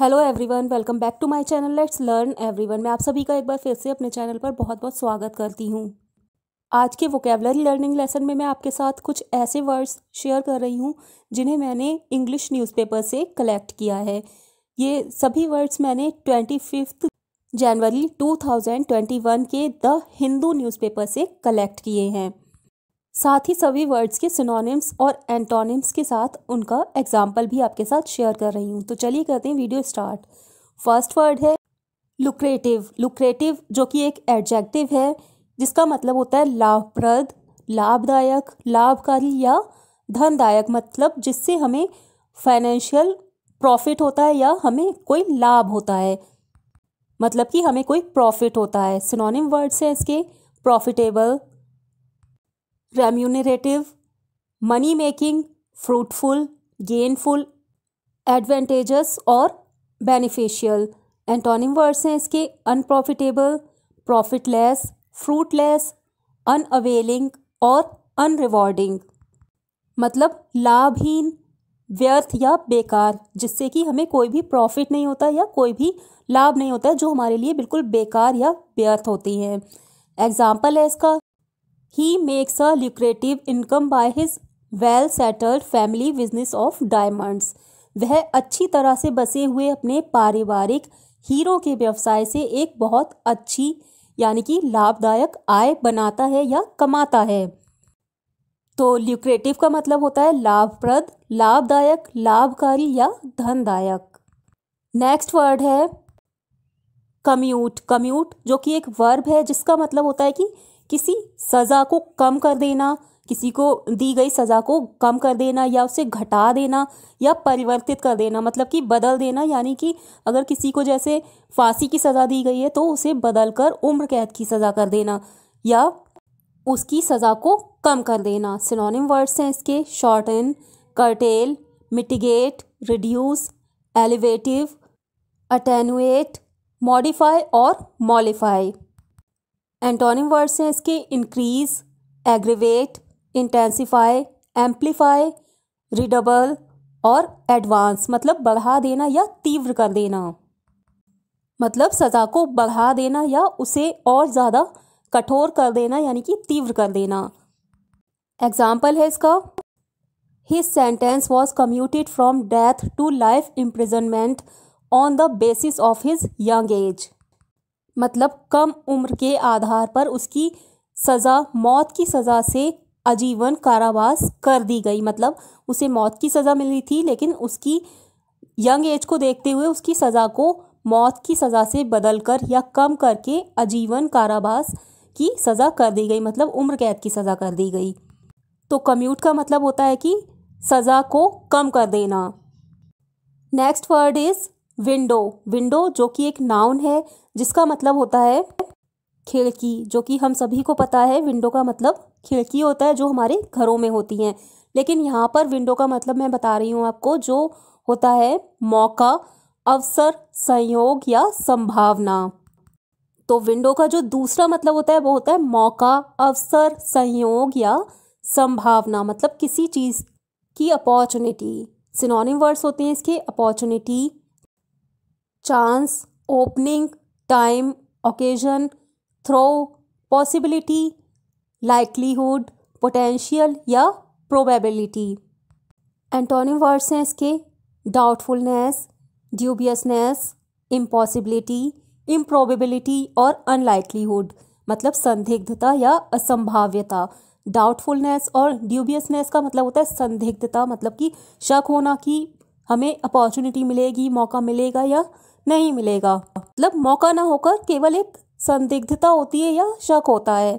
hello everyone welcome back to my channel let's learn everyone मैं आप सभी का एक बार फिर से अपने चैनल पर बहुत बहुत स्वागत करती हूँ आज के वोकेबलरी लर्निंग लेसन में मैं आपके साथ कुछ ऐसे वर्ड्स शेयर कर रही हूँ जिन्हें मैंने इंग्लिश न्यूज़पेपर से कलेक्ट किया है ये सभी वर्ड्स मैंने ट्वेंटी फिफ्थ जनवरी टू के द हिंदू न्यूज़पेपर से कलेक्ट किए हैं साथ ही सभी वर्ड्स के सिनोनिम्स और एंटोनिम्स के साथ उनका एग्जाम्पल भी आपके साथ शेयर कर रही हूँ तो चलिए करते हैं वीडियो स्टार्ट फर्स्ट वर्ड है लुक्रेटिव लुक्रेटिव जो कि एक एडजेक्टिव है जिसका मतलब होता है लाभप्रद लाभदायक लाभकारी या धनदायक मतलब जिससे हमें फाइनेंशियल प्रॉफिट होता है या हमें कोई लाभ होता है मतलब कि हमें कोई प्रॉफिट होता है सिनोनिम वर्ड्स हैं इसके profitable remunerative money making fruitful gainful, advantageous और बेनिफिशियल एंटोनिम वर्ड्स हैं इसके अनप्रॉफिटेबल प्रॉफिटलेस फ्रूटलेस अनअवेलिंग और अनरिवॉर्डिंग मतलब लाभहीन व्यर्थ या बेकार जिससे कि हमें कोई भी प्रॉफिट नहीं होता या कोई भी लाभ नहीं होता जो हमारे लिए बिल्कुल बेकार या व्यर्थ होती हैं एग्जाम्पल है इसका He makes a lucrative income by his well settled family business of diamonds वह अच्छी तरह से बसे हुए अपने पारिवारिक हीरो के व्यवसाय से एक बहुत अच्छी यानी कि लाभदायक आय बनाता है या कमाता है तो ल्यूक्रेटिव का मतलब होता है लाभप्रद लाभदायक लाभकारी या धनदायक नेक्स्ट वर्ड है कम्यूट कम्यूट जो कि एक वर्ब है जिसका मतलब होता है कि किसी सज़ा को कम कर देना किसी को दी गई सज़ा को कम कर देना या उसे घटा देना या परिवर्तित कर देना मतलब कि बदल देना यानी कि अगर किसी को जैसे फांसी की सज़ा दी गई है तो उसे बदल कर उम्र कैद की सज़ा कर देना या उसकी सज़ा को कम कर देना सिनोनिम वर्ड्स हैं इसके shorten curtail mitigate reduce alleviate attenuate modify और मॉलिफाई एंटोनिम वर्ड्स हैं इसके increase aggravate intensify amplify redouble और एडवांस मतलब बढ़ा देना या तीव्र कर देना मतलब सज़ा को बढ़ा देना या उसे और ज़्यादा कठोर कर देना यानी कि तीव्र कर देना एग्जाम्पल है इसका ही sentence was commuted from death to life imprisonment on the basis of his young age मतलब कम उम्र के आधार पर उसकी सज़ा मौत की सज़ा से आजीवन कारावास कर दी गई मतलब उसे मौत की सज़ा मिली थी लेकिन उसकी यंग एज को देखते हुए उसकी सज़ा को मौत की सज़ा से बदल कर या कम करके आजीवन कारावास की सज़ा कर दी गई मतलब उम्र कैद की सज़ा कर दी गई तो कम्यूट का मतलब होता है कि सज़ा को कम कर देना next word is window window जो कि एक नाउन है जिसका मतलब होता है खिड़की जो कि हम सभी को पता है विंडो का मतलब खिड़की होता है जो हमारे घरों में होती हैं लेकिन यहाँ पर विंडो का मतलब मैं बता रही हूँ आपको जो होता है मौका अवसर संयोग या संभावना तो विंडो का जो दूसरा मतलब होता है वो होता है मौका अवसर संयोग या संभावना मतलब किसी चीज़ की अपॉर्चुनिटी सिनोनिम वर्ड्स होते हैं इसके opportunity chance opening time occasion throw possibility likelihood potential या प्रोबेबिलिटी एंटोनिम वर्ड्स हैं इसके डाउटफुलनेस ड्यूबियसनेस इम्पॉसिबिलिटी इम्प्रोबेबिलिटी और अनलाइकलीहुड मतलब संदिग्धता या असंभाव्यता डाउटफुलनेस और ड्यूबियसनेस का मतलब होता है संदिग्धता मतलब कि शक होना कि हमें अपॉर्चुनिटी मिलेगी मौका मिलेगा या नहीं मिलेगा मतलब मौका ना होकर केवल एक संदिग्धता होती है या शक होता है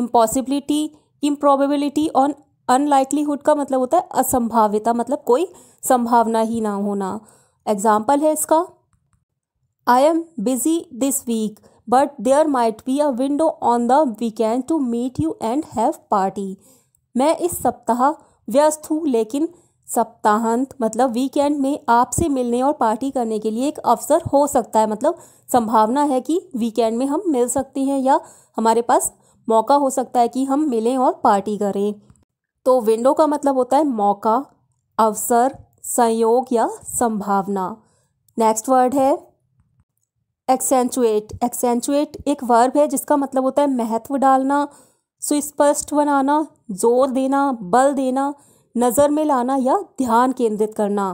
इम्पॉसिबिलिटी इम्प्रॉबिलिटी और अनलाइकलीहुड का मतलब होता है असंभाव्यता मतलब कोई संभावना ही ना होना एग्जाम्पल है इसका I am busy this week but there might be a window on the weekend to meet you and have party मैं इस सप्ताह व्यस्त हूँ लेकिन सप्ताहांत मतलब वीकेंड में आपसे मिलने और पार्टी करने के लिए एक अवसर हो सकता है मतलब संभावना है कि वीकेंड में हम मिल सकते हैं या हमारे पास मौका हो सकता है कि हम मिलें और पार्टी करें तो विंडो का मतलब होता है मौका अवसर संयोग या संभावना नेक्स्ट वर्ड है एक्सेंचुएट एक्सेंचुएट एक वर्ब है जिसका मतलब होता है महत्व डालना सुस्पष्ट बनाना जोर देना बल देना नज़र में लाना या ध्यान केंद्रित करना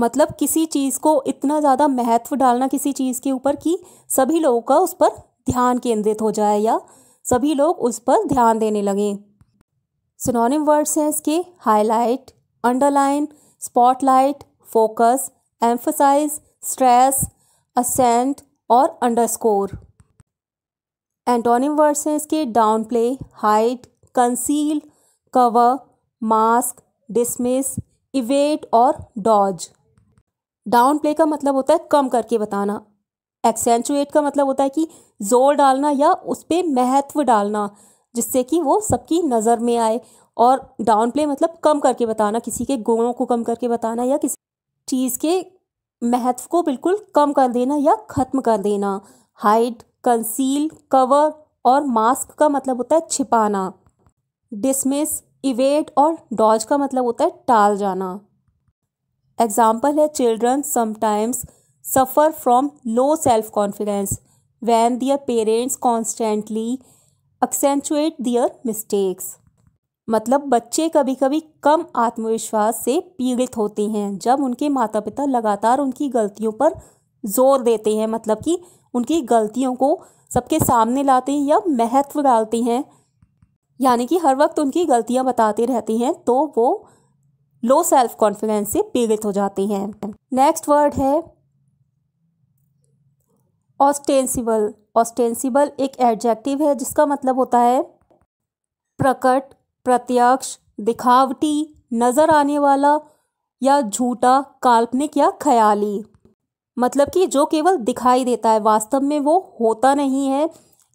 मतलब किसी चीज़ को इतना ज़्यादा महत्व डालना किसी चीज़ के ऊपर कि सभी लोगों का उस पर ध्यान केंद्रित हो जाए या सभी लोग उस पर ध्यान देने लगें सुनोनिम वर्ड्स हैं इसके highlight underline spotlight focus emphasise stress accent और अंडरस्कोर एंटोनिम वर्ड्स हैं इसके downplay hide conceal cover mask dismiss evade और डॉज डाउन प्ले का मतलब होता है कम करके बताना एक्सेंचुएट का मतलब होता है कि जोर डालना या उस पर महत्व डालना जिससे कि वो सबकी नज़र में आए और डाउन प्ले मतलब कम करके बताना किसी के गुणों को कम करके बताना या किसी चीज़ के महत्व को बिल्कुल कम कर देना या ख़त्म कर देना हाइड कंसील कवर और मास्क का मतलब होता है छिपाना डिसमिस इवेट और डॉज का मतलब होता है टाल जाना एग्जाम्पल है children sometimes suffer from low self confidence when their parents constantly accentuate their mistakes मतलब बच्चे कभी कभी कम आत्मविश्वास से पीड़ित होते हैं जब उनके माता पिता लगातार उनकी गलतियों पर जोर देते हैं मतलब कि उनकी गलतियों को सबके सामने लाते हैं या महत्व डालते हैं यानी कि हर वक्त उनकी गलतियां बताते रहती हैं तो वो लो सेल्फ कॉन्फिडेंस से पीड़ित हो जाती हैं नेक्स्ट वर्ड है ऑस्टेंसिबल ऑस्टेंसिबल एक एडजेक्टिव है जिसका मतलब होता है प्रकट प्रत्यक्ष दिखावटी नज़र आने वाला या झूठा काल्पनिक या ख्याली मतलब कि जो केवल दिखाई देता है वास्तव में वो होता नहीं है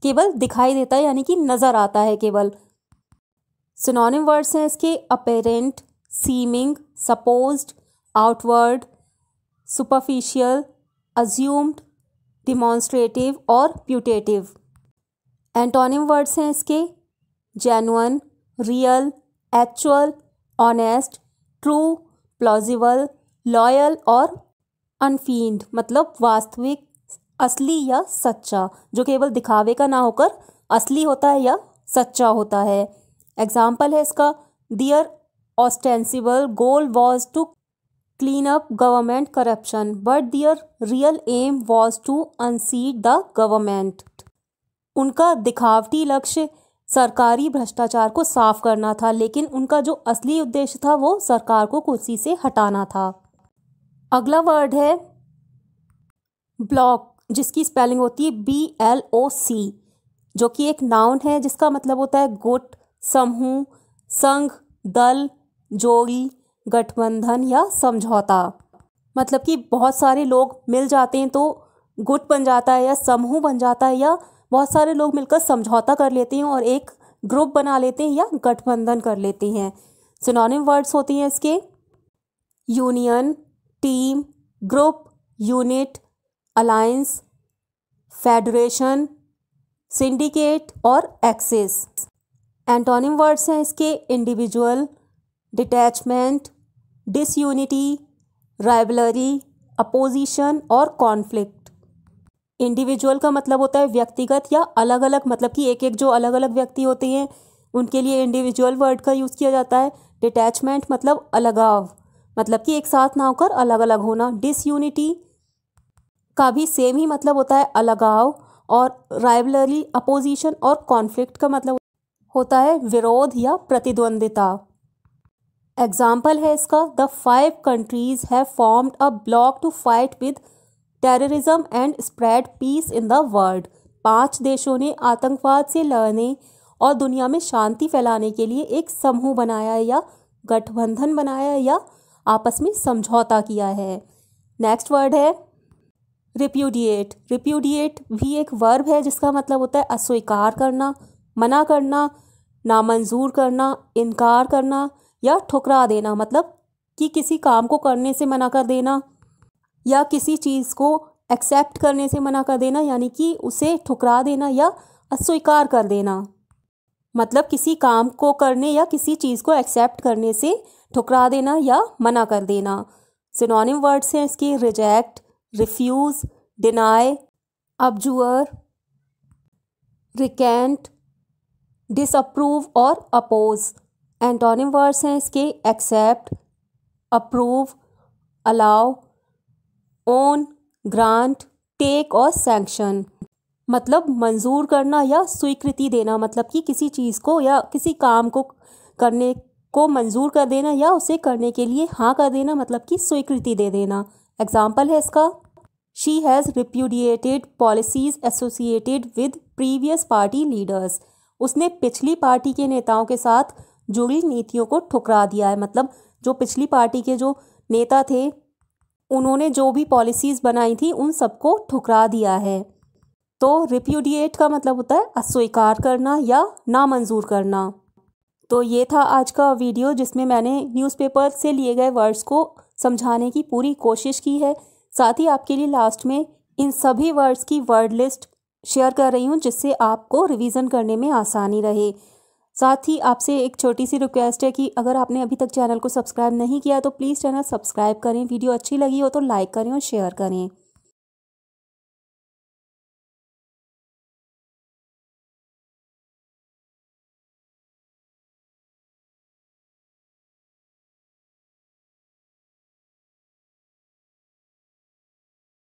केवल दिखाई देता है यानी कि नज़र आता है केवल सिनोनिम वर्ड्स हैं इसके apparent seeming supposed outward superficial assumed demonstrative और प्यूटेटिव एंटोनिम वर्ड्स हैं इसके genuine real actual honest true plausible loyal और अनफीड मतलब वास्तविक असली या सच्चा जो केवल दिखावे का ना होकर असली होता है या सच्चा होता है एग्जाम्पल है इसका their ostensible goal was to clean up government corruption but their real aim was to unseat the government उनका दिखावटी लक्ष्य सरकारी भ्रष्टाचार को साफ करना था लेकिन उनका जो असली उद्देश्य था वो सरकार को कुर्सी से हटाना था अगला वर्ड है ब्लॉक जिसकी स्पेलिंग होती है बी एल ओ सी जो कि एक नाउन है जिसका मतलब होता है गुट समूह संघ दल जोड़ी गठबंधन या समझौता मतलब कि बहुत सारे लोग मिल जाते हैं तो गुट बन जाता है या समूह बन जाता है या बहुत सारे लोग मिलकर समझौता कर लेते हैं और एक ग्रुप बना लेते हैं या गठबंधन कर लेते हैं सिनोनिम वर्ड्स होती हैं इसके union team group unit alliance federation syndicate और एक्सेस एंटोनिम वर्ड्स हैं इसके individual detachment disunity rivalry opposition और कॉन्फ्लिक्ट इंडिविजुअल का मतलब होता है व्यक्तिगत या अलग अलग मतलब कि एक एक जो अलग अलग व्यक्ति होते हैं उनके लिए इंडिविजुअल वर्ड का यूज़ किया जाता है डिटैचमेंट मतलब अलगाव मतलब कि एक साथ ना होकर अलग अलग होना डिसयूनिटी का भी सेम ही मतलब होता है अलगाव और राइवलरी अपोजिशन और कॉन्फ्लिक्ट का मतलब होता है विरोध या प्रतिद्वंदिता एग्जाम्पल है इसका the five countries have formed a bloc to fight with terrorism and spread peace in the world पांच देशों ने आतंकवाद से लड़ने और दुनिया में शांति फैलाने के लिए एक समूह बनाया या गठबंधन बनाया या आपस में समझौता किया है नेक्स्ट वर्ड है रिप्यूडिएट रिप्यूडिएट भी एक वर्ब है जिसका मतलब होता है अस्वीकार करना मना करना नामंजूर करना इनकार करना या ठुकरा देना मतलब कि किसी काम को करने से मना कर देना या किसी चीज़ को एक्सेप्ट करने से मना कर देना यानी कि उसे ठुकरा देना या अस्वीकार कर देना मतलब किसी काम को करने या किसी चीज़ को एक्सेप्ट करने से ठुकरा देना या मना कर देना सिनोनिम वर्ड्स हैं इसके reject refuse deny abjure recant disapprove और अपोज एंटोनिम वर्ड्स हैं इसके accept approve allow own grant take और सेंक्शन मतलब मंजूर करना या स्वीकृति देना मतलब कि किसी चीज़ को या किसी काम को करने को मंजूर कर देना या उसे करने के लिए हाँ कर देना मतलब कि स्वीकृति दे देना एग्जाम्पल है इसका she has repudiated policies associated with previous party leaders उसने पिछली पार्टी के नेताओं के साथ जुड़ी नीतियों को ठुकरा दिया है मतलब जो पिछली पार्टी के जो नेता थे उन्होंने जो भी पॉलिसीज़ बनाई थी उन सबको ठुकरा दिया है तो रिप्यूडिएट का मतलब होता है अस्वीकार करना या नामंजूर करना तो ये था आज का वीडियो जिसमें मैंने न्यूज़पेपर से लिए गए वर्ड्स को समझाने की पूरी कोशिश की है साथ ही आपके लिए लास्ट में इन सभी वर्ड्स की वर्ड लिस्ट शेयर कर रही हूँ जिससे आपको रिवीजन करने में आसानी रहे साथ ही आपसे एक छोटी सी रिक्वेस्ट है कि अगर आपने अभी तक चैनल को सब्सक्राइब नहीं किया तो प्लीज़ चैनल सब्सक्राइब करें वीडियो अच्छी लगी हो तो लाइक करें और शेयर करें